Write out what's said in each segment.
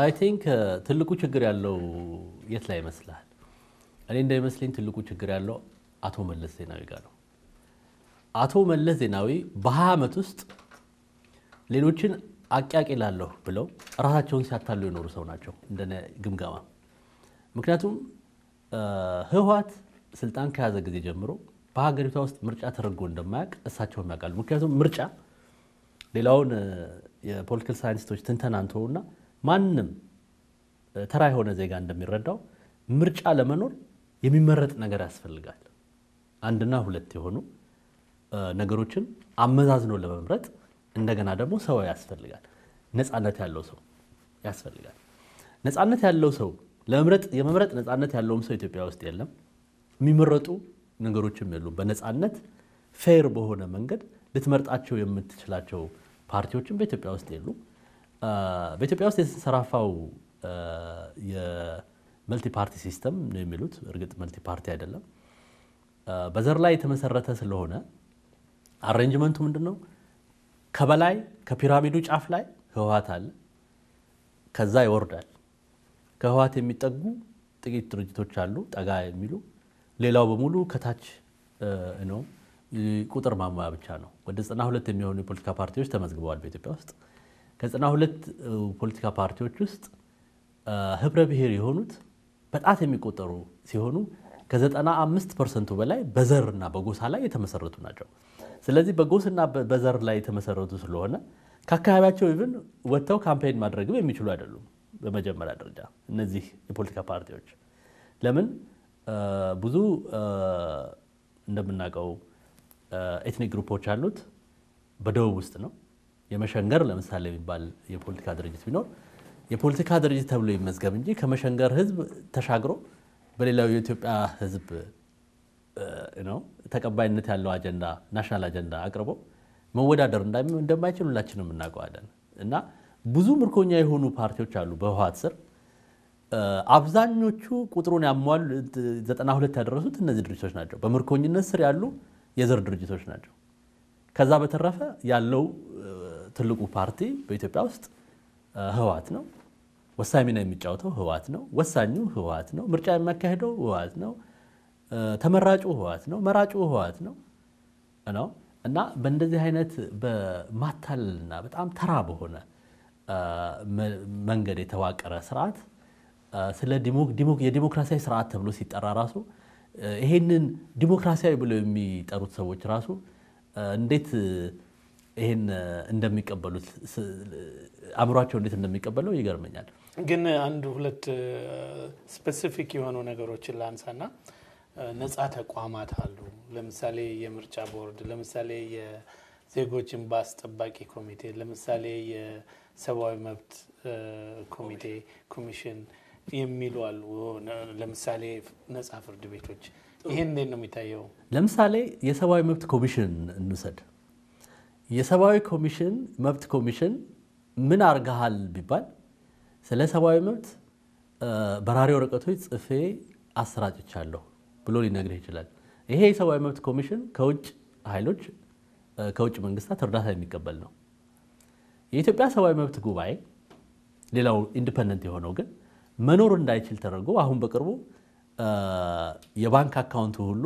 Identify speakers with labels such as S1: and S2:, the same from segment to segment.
S1: አይ ቲንክ ትልቁ ችግር ያለው የት ላይ ይመስላል እኔ እንዳይመስለኝ ትልቁ ችግር ያለው አቶ መለስ ዜናዊ ጋር ነው። አቶ መለስ ዜናዊ በሀያ ዓመት ውስጥ ሌሎችን አቅያቅላለሁ ብለው ራሳቸውን ሲያታሉ የኖሩ ሰው ናቸው እንደ ግምገማ። ምክንያቱም ህወሓት ስልጣን ከያዘ ጊዜ ጀምሮ በሀገሪቷ ውስጥ ምርጫ ተደርጎ እንደማያውቅ እሳቸውም ያውቃሉ። ምክንያቱም ምርጫ ሌላውን የፖለቲካል ሳይንስቶች ትንተና እንተውና ማንም ተራ የሆነ ዜጋ እንደሚረዳው ምርጫ ለመኖር የሚመረጥ ነገር ያስፈልጋል። አንድና ሁለት የሆኑ ነገሮችን አመዛዝኖ ለመምረጥ እንደገና ደግሞ ሰው ያስፈልጋል። ነፃነት ያለው ሰው ያስፈልጋል። ነፃነት ያለው ሰው ለመምረጥ የመምረጥ ነፃነት ያለውም ሰው ኢትዮጵያ ውስጥ የለም። የሚመረጡ ነገሮችም የሉም። በነፃነት ፌር በሆነ መንገድ ልትመርጣቸው የምትችላቸው ፓርቲዎችም በኢትዮጵያ ውስጥ የሉም። በኢትዮጵያ ውስጥ የተንሰራፋው የመልቲ ፓርቲ ሲስተም ነው የሚሉት። እርግጥ መልቲ ፓርቲ አይደለም፣ በዘር ላይ የተመሰረተ ስለሆነ አሬንጅመንቱ ምንድን ነው? ከበላይ ከፒራሚዱ ጫፍ ላይ ህወሀት አለ፣ ከዛ ይወርዳል። ከህወሀት የሚጠጉ ጥቂት ድርጅቶች አሉ፣ ጠጋ የሚሉ ሌላው በሙሉ ከታች ነው ቁጥር ማሟያ ብቻ ነው። ወደ ዘጠና ሁለት የሚሆኑ የፖለቲካ ፓርቲዎች ተመዝግበዋል በኢትዮጵያ ውስጥ። ከዘጠና ሁለት ፖለቲካ ፓርቲዎች ውስጥ ህብረ ብሔር የሆኑት በጣት የሚቆጠሩ ሲሆኑ ከዘጠና አምስት ፐርሰንቱ በላይ በዘርና በጎሳ ላይ የተመሰረቱ ናቸው። ስለዚህ በጎስና በዘር ላይ የተመሰረቱ ስለሆነ ከአካባቢያቸው ይብን ወጥተው ካምፔን ማድረግም የሚችሉ አይደሉም። በመጀመሪያ ደረጃ እነዚህ የፖለቲካ ፓርቲዎች ለምን ብዙ እንደምናውቀው ኤትኒክ ግሩፖች አሉት በደቡብ ውስጥ ነው። የመሸንገር ለምሳሌ የሚባል የፖለቲካ ድርጅት ቢኖር የፖለቲካ ድርጅት ተብሎ ይመዝገብ እንጂ ከመሸንገር ህዝብ ተሻግሮ በሌላው የኢትዮጵያ ህዝብ ነው ተቀባይነት ያለው አጀንዳ ናሽናል አጀንዳ አቅርቦ መወዳደር እንደማይችል ሁላችንም እናውቀዋለን። እና ብዙ ምርኮኛ የሆኑ ፓርቲዎች አሉ በህወሓት ስር። አብዛኞቹ ቁጥሩን ያሟሉ 92 ያደረሱት እነዚህ ድርጅቶች ናቸው። በምርኮኝነት ስር ያሉ የዘር ድርጅቶች ናቸው። ከዛ በተረፈ ያለው ትልቁ ፓርቲ በኢትዮጵያ ውስጥ ህወሓት ነው። ወሳኝ ሚና የሚጫወተው ህወሓት ነው። ወሳኙ ህወሓት ነው። ምርጫ የሚያካሄደው ህወሓት ነው። ተመራጩ ህወሓት ነው። መራጩ ህወሓት ነው ነው እና በእንደዚህ አይነት በማታለልና በጣም ተራ በሆነ መንገድ የተዋቀረ ስርዓት ስለ የዲሞክራሲያዊ ስርዓት ተብሎ ሲጠራ ራሱ ይሄንን ዲሞክራሲያዊ ብለው የሚጠሩት ሰዎች ራሱ እንዴት ይሄን እንደሚቀበሉት አእምሯቸው እንዴት እንደሚቀበለው ይገርመኛል።
S2: ግን አንድ ሁለት ስፔሲፊክ የሆኑ ነገሮችን ላንሳና ነፃ ተቋማት አሉ። ለምሳሌ የምርጫ ቦርድ፣ ለምሳሌ የዜጎች እንባ አስጠባቂ ኮሚቴ፣ ለምሳሌ የሰብአዊ መብት ኮሚቴ ኮሚሽን የሚሉ አሉ። ለምሳሌ ነጻ ፍርድ ቤቶች ይህን እንዴት ነው የሚታየው?
S1: ለምሳሌ የሰብአዊ መብት ኮሚሽን እንውሰድ። የሰብአዊ ኮሚሽን መብት ኮሚሽን ምን አርገሃል ቢባል ስለ ሰብአዊ መብት በራሪ ወረቀቶች ጽፌ አሰራጭቻለሁ ብሎ ሊነግርህ ይችላል። ይሄ የሰብአዊ መብት ኮሚሽን ከውጭ ኃይሎች ከውጭ መንግስታት እርዳታ የሚቀበል ነው። የኢትዮጵያ ሰብአዊ መብት ጉባኤ ሌላው ኢንዲፐንደንት የሆነው ግን መኖር እንዳይችል ተደርጎ አሁን በቅርቡ የባንክ አካውንቱ ሁሉ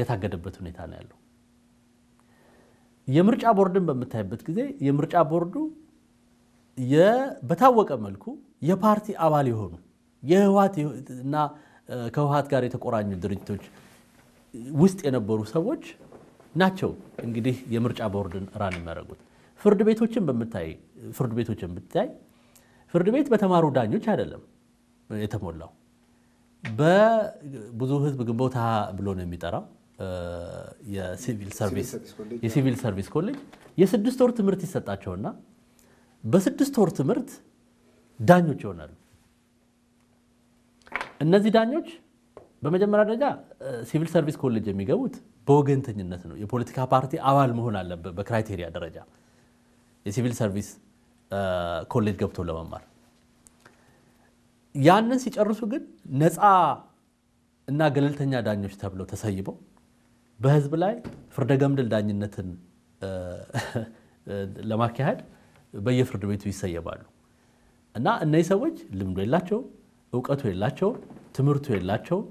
S1: የታገደበት ሁኔታ ነው ያለው። የምርጫ ቦርድን በምታይበት ጊዜ የምርጫ ቦርዱ በታወቀ መልኩ የፓርቲ አባል የሆኑ የህወሓት እና ከህወሓት ጋር የተቆራኙ ድርጅቶች ውስጥ የነበሩ ሰዎች ናቸው እንግዲህ የምርጫ ቦርድን ራን የሚያደርጉት። ፍርድ ቤቶችን በምታይ ፍርድ ቤቶችን ብታይ ፍርድ ቤት በተማሩ ዳኞች አይደለም የተሞላው። በብዙ ህዝብ ግንቦት ብሎ ነው የሚጠራው የሲቪል ሰርቪስ ኮሌጅ የስድስት ወር ትምህርት ይሰጣቸውና በስድስት ወር ትምህርት ዳኞች ይሆናሉ። እነዚህ ዳኞች በመጀመሪያ ደረጃ ሲቪል ሰርቪስ ኮሌጅ የሚገቡት በወገንተኝነት ነው። የፖለቲካ ፓርቲ አባል መሆን አለበት በክራይቴሪያ ደረጃ የሲቪል ሰርቪስ ኮሌጅ ገብቶ ለመማር ያንን ሲጨርሱ ግን ነፃ እና ገለልተኛ ዳኞች ተብለው ተሰይበው በህዝብ ላይ ፍርደ ገምድል ዳኝነትን ለማካሄድ በየፍርድ ቤቱ ይሰየባሉ እና እነዚህ ሰዎች ልምዱ የላቸውም፣ እውቀቱ የላቸውም፣ ትምህርቱ የላቸውም።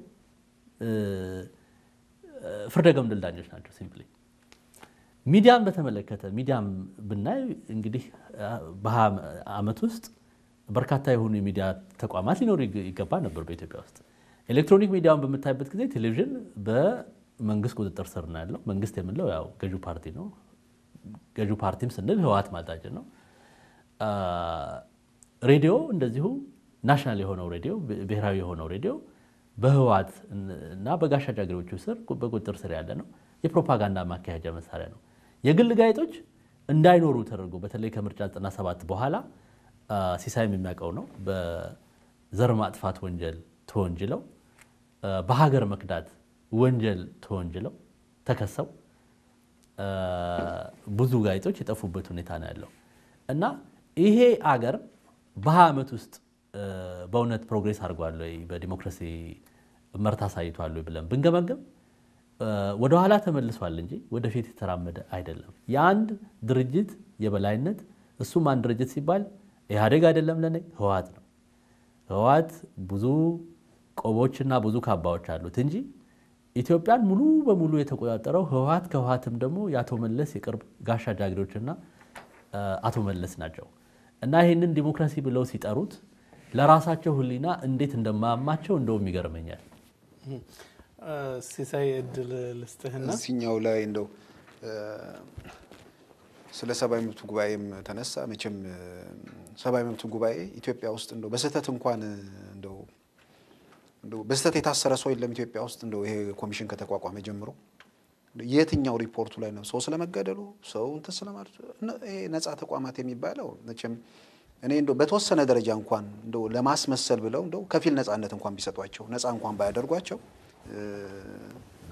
S1: ፍርደ ገምድል ዳኞች ናቸው ሲምፕሊ ሚዲያን በተመለከተ ሚዲያም ብናይ እንግዲህ በሀያ ዓመት ውስጥ በርካታ የሆኑ የሚዲያ ተቋማት ሊኖሩ ይገባ ነበር በኢትዮጵያ ውስጥ። ኤሌክትሮኒክ ሚዲያውን በምታይበት ጊዜ ቴሌቪዥን በመንግስት ቁጥጥር ስር ነው ያለው። መንግስት የምለው ያው ገዢ ፓርቲ ነው። ገዢ ፓርቲም ስንል ህወሓት ማለታችን ነው። ሬዲዮ እንደዚሁ ናሽናል የሆነው ሬዲዮ ብሔራዊ የሆነው ሬዲዮ በህወሓት እና በጋሻ ጃግሬዎቹ ስር በቁጥጥር ስር ያለ ነው። የፕሮፓጋንዳ ማካሄጃ መሳሪያ ነው። የግል ጋዜጦች እንዳይኖሩ ተደርጎ በተለይ ከምርጫ 97 በኋላ ሲሳይም የሚያውቀው ነው። በዘር ማጥፋት ወንጀል ተወንጅለው በሀገር መክዳት ወንጀል ተወንጅለው ተከሰው ብዙ ጋዜጦች የጠፉበት ሁኔታ ነው ያለው እና ይሄ አገር በሀ ዓመት ውስጥ በእውነት ፕሮግሬስ አድርጓል ወይ በዲሞክራሲ መርታ አሳይቷል ብለን ብንገመግም ወደኋላ ተመልሷል እንጂ ወደፊት የተራመደ አይደለም። የአንድ ድርጅት የበላይነት እሱም አንድ ድርጅት ሲባል ኢህአዴግ አይደለም፣ ለኔ ህወሓት ነው። ህወሓት ብዙ ቆቦችና ብዙ ካባዎች አሉት እንጂ ኢትዮጵያን ሙሉ በሙሉ የተቆጣጠረው ህወሓት ከህወሓትም ደግሞ የአቶ መለስ የቅርብ ጋሻ ጃግሬዎችና አቶ መለስ ናቸው እና ይህንን ዲሞክራሲ ብለው ሲጠሩት ለራሳቸው ህሊና እንዴት እንደማያማቸው እንደውም ይገርመኛል።
S2: ሲሳይ እድል ልስጥህና
S3: እዚህኛው ላይ እንደው ስለ ሰብአዊ መብቱ ጉባኤም ተነሳ። መቼም ሰብአዊ መብቱ ጉባኤ ኢትዮጵያ ውስጥ እንደው በስህተት እንኳን እንደው በስህተት የታሰረ ሰው የለም ኢትዮጵያ ውስጥ እንደው ይሄ ኮሚሽን ከተቋቋመ ጀምሮ የትኛው ሪፖርቱ ላይ ነው ሰው ስለመገደሉ ሰው እንትን ስለማድረግ ነጻ ተቋማት የሚባለው መቼም እኔ እንደው በተወሰነ ደረጃ እንኳን እንደው ለማስመሰል ብለው እንደው ከፊል ነጻነት እንኳን ቢሰጧቸው ነጻ እንኳን ባያደርጓቸው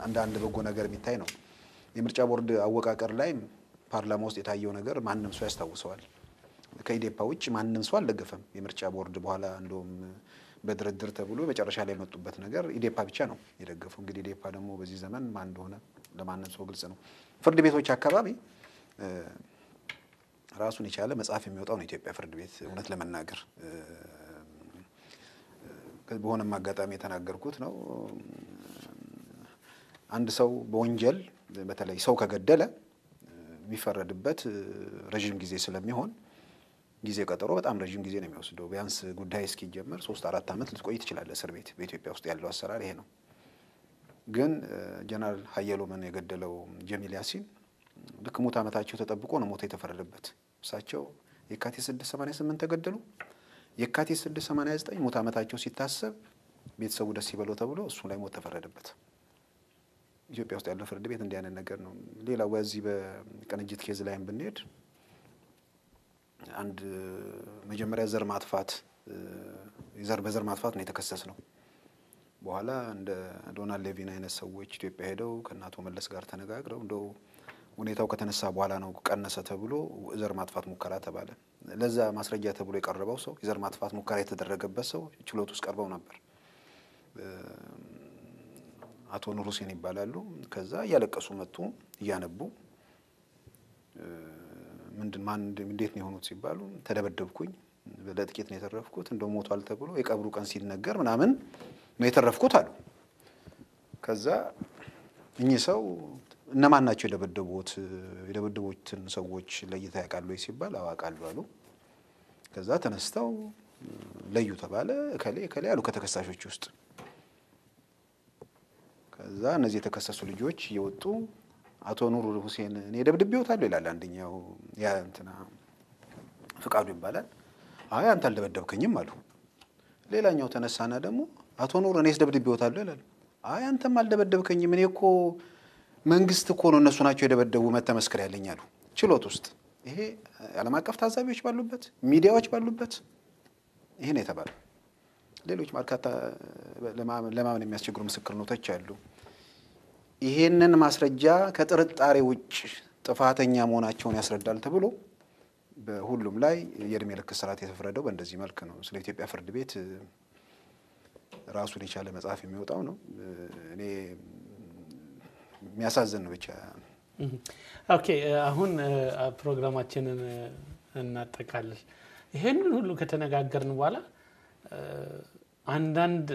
S3: አንዳንድ በጎ ነገር የሚታይ ነው። የምርጫ ቦርድ አወቃቀር ላይ ፓርላማ ውስጥ የታየው ነገር ማንም ሰው ያስታውሰዋል። ከኢዴፓ ውጭ ማንም ሰው አልደገፈም። የምርጫ ቦርድ በኋላ እንደውም በድርድር ተብሎ መጨረሻ ላይ የመጡበት ነገር ኢዴፓ ብቻ ነው የደገፉ። እንግዲህ ኢዴፓ ደግሞ በዚህ ዘመን ማን እንደሆነ ለማንም ሰው ግልጽ ነው። ፍርድ ቤቶች አካባቢ ራሱን የቻለ መጽሐፍ የሚወጣው ነው የኢትዮጵያ ፍርድ ቤት። እውነት ለመናገር በሆነም አጋጣሚ የተናገርኩት ነው አንድ ሰው በወንጀል በተለይ ሰው ከገደለ የሚፈረድበት ረዥም ጊዜ ስለሚሆን ጊዜ ቀጠሮ በጣም ረዥም ጊዜ ነው የሚወስደው። ቢያንስ ጉዳይ እስኪጀመር ሶስት አራት ዓመት ልትቆይ ትችላለህ እስር ቤት። በኢትዮጵያ ውስጥ ያለው አሰራር ይሄ ነው። ግን ጀነራል ምን የገደለው ጀሚል ያሲን ልክ ሞት ዓመታቸው ተጠብቆ ነው ሞት የተፈረደበት። እሳቸው የካቲት 88 ተገደሉ። የካቲት 689 ሞት ዓመታቸው ሲታሰብ ቤተሰቡ ደስ ይበለው ተብሎ እሱ ላይ ሞት ተፈረደበት። ኢትዮጵያ ውስጥ ያለው ፍርድ ቤት እንዲህ ነገር ነው። ሌላ በዚህ በቅንጅት ኬዝ ላይም ብንሄድ አንድ መጀመሪያ ዘር ማጥፋት ዘር በዘር ማጥፋት ነው የተከሰስ ነው። በኋላ እንደ ዶናልድ ሌቪን አይነት ሰዎች ኢትዮጵያ ሄደው ከእናቶ መለስ ጋር ተነጋግረው እንደው ሁኔታው ከተነሳ በኋላ ነው ቀነሰ ተብሎ ዘር ማጥፋት ሙከራ ተባለ። ለዛ ማስረጃ ተብሎ የቀረበው ሰው የዘር ማጥፋት ሙከራ የተደረገበት ሰው ችሎት ውስጥ ቀርበው ነበር። አቶ ኑር ሁሴን ይባላሉ። ከዛ እያለቀሱ መጡ እያነቡ ምንድን ማን እንዴት ነው የሆኑት ሲባሉ ተደበደብኩኝ። ለጥቂት ነው የተረፍኩት፣ እንደ ሞቷል ተብሎ የቀብሩ ቀን ሲነገር ምናምን ነው የተረፍኩት አሉ። ከዛ እኚህ ሰው እነማን ናቸው የደበደቡት? የደበደቡትን ሰዎች ለይታ ያውቃሉ ወይ ሲባል አዋቃሉ አሉ። ከዛ ተነስተው ለዩ ተባለ። እከሌ እከሌ አሉ ከተከሳሾች ውስጥ ከዛ እነዚህ የተከሰሱ ልጆች እየወጡ አቶ ኑር ሁሴን እኔ ደብድቤዎታለሁ ይላል አንደኛው፣ ያ እንትና ፍቃዱ ይባላል። አይ አንተ አልደበደብከኝም አሉ። ሌላኛው ተነሳና ደግሞ አቶ ኑር እኔስ ደብድቤዎታለሁ ይላል። አይ አንተም አልደበደብከኝም፣ እኔ እኮ መንግስት እኮ ነው እነሱ ናቸው የደበደቡ መተመስክር ያለኝ አሉ። ችሎት ውስጥ ይሄ ዓለም አቀፍ ታዛቢዎች ባሉበት ሚዲያዎች ባሉበት ይሄ ነው ሌሎች በርካታ ለማመን የሚያስቸግሩ ምስክርነቶች አሉ። ይሄንን ማስረጃ ከጥርጣሬ ውጭ ጥፋተኛ መሆናቸውን ያስረዳል ተብሎ በሁሉም ላይ የእድሜ ልክ እስራት የተፈረደው በእንደዚህ መልክ ነው። ስለ ኢትዮጵያ ፍርድ ቤት ራሱን የቻለ መጽሐፍ የሚወጣው ነው። እኔ የሚያሳዝን ነው ብቻ።
S2: ኦኬ፣ አሁን ፕሮግራማችንን እናጠቃልል። ይሄንን ሁሉ ከተነጋገርን በኋላ አንዳንድ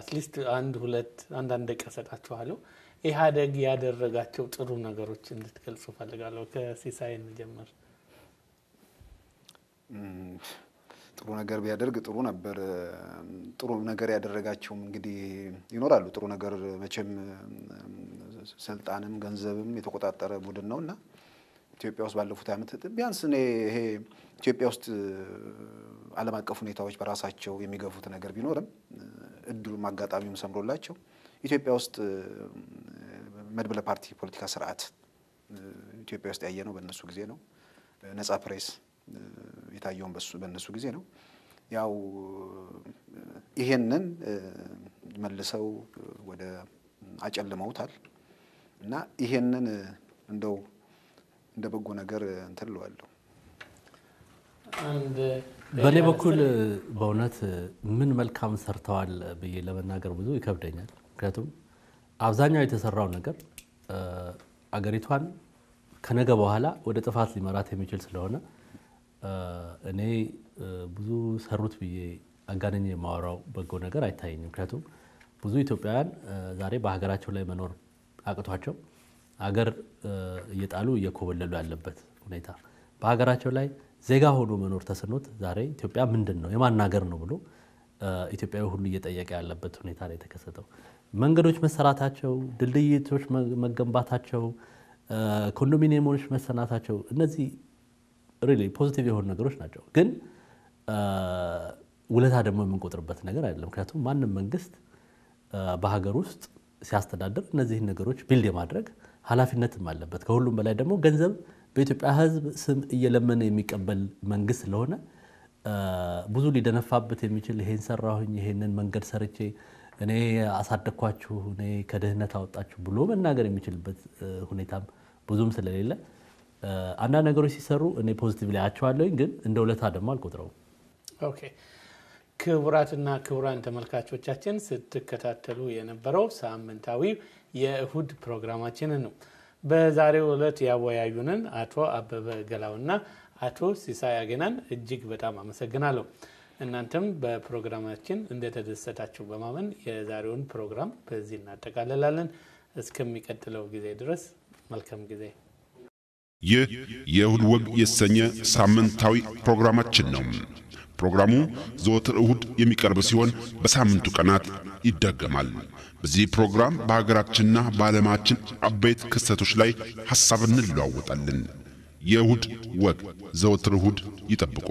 S2: አትሊስት አንድ ሁለት አንዳንድ ሰጣችኋለሁ። ኢህአደግ ያደረጋቸው ጥሩ ነገሮች እንድትገልጹ ፈልጋለሁ። ከሲሳይ እንጀምር።
S3: ጥሩ ነገር ቢያደርግ ጥሩ ነበር። ጥሩ ነገር ያደረጋቸውም እንግዲህ ይኖራሉ። ጥሩ ነገር መቼም ስልጣንም ገንዘብም የተቆጣጠረ ቡድን ነው እና ኢትዮጵያ ውስጥ ባለፉት ዓመት ቢያንስ እኔ ይሄ ኢትዮጵያ ውስጥ ዓለም አቀፍ ሁኔታዎች በራሳቸው የሚገፉት ነገር ቢኖርም እድሉም አጋጣሚውም ሰምሮላቸው ኢትዮጵያ ውስጥ መድብለ ፓርቲ ፖለቲካ ስርዓት ኢትዮጵያ ውስጥ ያየነው በእነሱ ጊዜ ነው። ነጻ ፕሬስ የታየውን በእነሱ ጊዜ ነው። ያው ይሄንን መልሰው ወደ አጨልመውታል እና ይሄንን እንደው እንደ በጎ ነገር እንትን እለዋለሁ።
S2: በእኔ በኩል
S1: በእውነት ምን መልካም ሰርተዋል ብዬ ለመናገር ብዙ ይከብደኛል። ምክንያቱም አብዛኛው የተሰራው ነገር አገሪቷን ከነገ በኋላ ወደ ጥፋት ሊመራት የሚችል ስለሆነ እኔ ብዙ ሰሩት ብዬ አጋነኝ የማወራው በጎ ነገር አይታየኝም። ምክንያቱም ብዙ ኢትዮጵያውያን ዛሬ በሀገራቸው ላይ መኖር አቅቷቸው አገር እየጣሉ እየኮበለሉ ያለበት ሁኔታ በሀገራቸው ላይ ዜጋ ሆኖ መኖር ተስኖት ዛሬ ኢትዮጵያ ምንድን ነው የማን ሀገር ነው ብሎ ኢትዮጵያዊ ሁሉ እየጠየቀ ያለበት ሁኔታ ላይ የተከሰተው። መንገዶች መሰራታቸው፣ ድልድዮች መገንባታቸው፣ ኮንዶሚኒየሞች መሰናታቸው እነዚህ ሪሊ ፖዚቲቭ የሆኑ ነገሮች ናቸው። ግን ውለታ ደግሞ የምንቆጥርበት ነገር አይደለም። ምክንያቱም ማንም መንግስት በሀገር ውስጥ ሲያስተዳድር እነዚህን ነገሮች ቢልድ የማድረግ ኃላፊነትም አለበት። ከሁሉም በላይ ደግሞ ገንዘብ በኢትዮጵያ ሕዝብ ስም እየለመነ የሚቀበል መንግስት ስለሆነ ብዙ ሊደነፋበት የሚችል ይሄን ሰራሁኝ፣ ይሄንን መንገድ ሰርቼ እኔ አሳደግኳችሁ፣ እኔ ከድህነት አወጣችሁ ብሎ መናገር የሚችልበት ሁኔታም ብዙም ስለሌለ አንዳንድ ነገሮች ሲሰሩ እኔ ፖዚቲቭ ላያቸዋለሁኝ ግን እንደ ውለታ ደግሞ አልቆጥረውም።
S2: ኦኬ ክቡራትና ክቡራን ተመልካቾቻችን ስትከታተሉ የነበረው ሳምንታዊ የእሁድ ፕሮግራማችንን ነው። በዛሬው ዕለት ያወያዩንን አቶ አበበ ገላውና አቶ ሲሳይ አገናን እጅግ በጣም አመሰግናለሁ። እናንተም በፕሮግራማችን እንደተደሰታችሁ በማመን የዛሬውን ፕሮግራም በዚህ እናጠቃልላለን። እስከሚቀጥለው ጊዜ ድረስ መልካም ጊዜ
S3: ይህ የእሁድ ወግ የተሰኘ ሳምንታዊ ፕሮግራማችን ነው። ፕሮግራሙ ዘወትር እሁድ የሚቀርብ ሲሆን በሳምንቱ ቀናት ይደገማል። በዚህ ፕሮግራም በሀገራችንና በዓለማችን አበይት ክስተቶች ላይ ሐሳብ እንለዋወጣለን። የእሁድ ወግ ዘወትር እሁድ ይጠብቁ።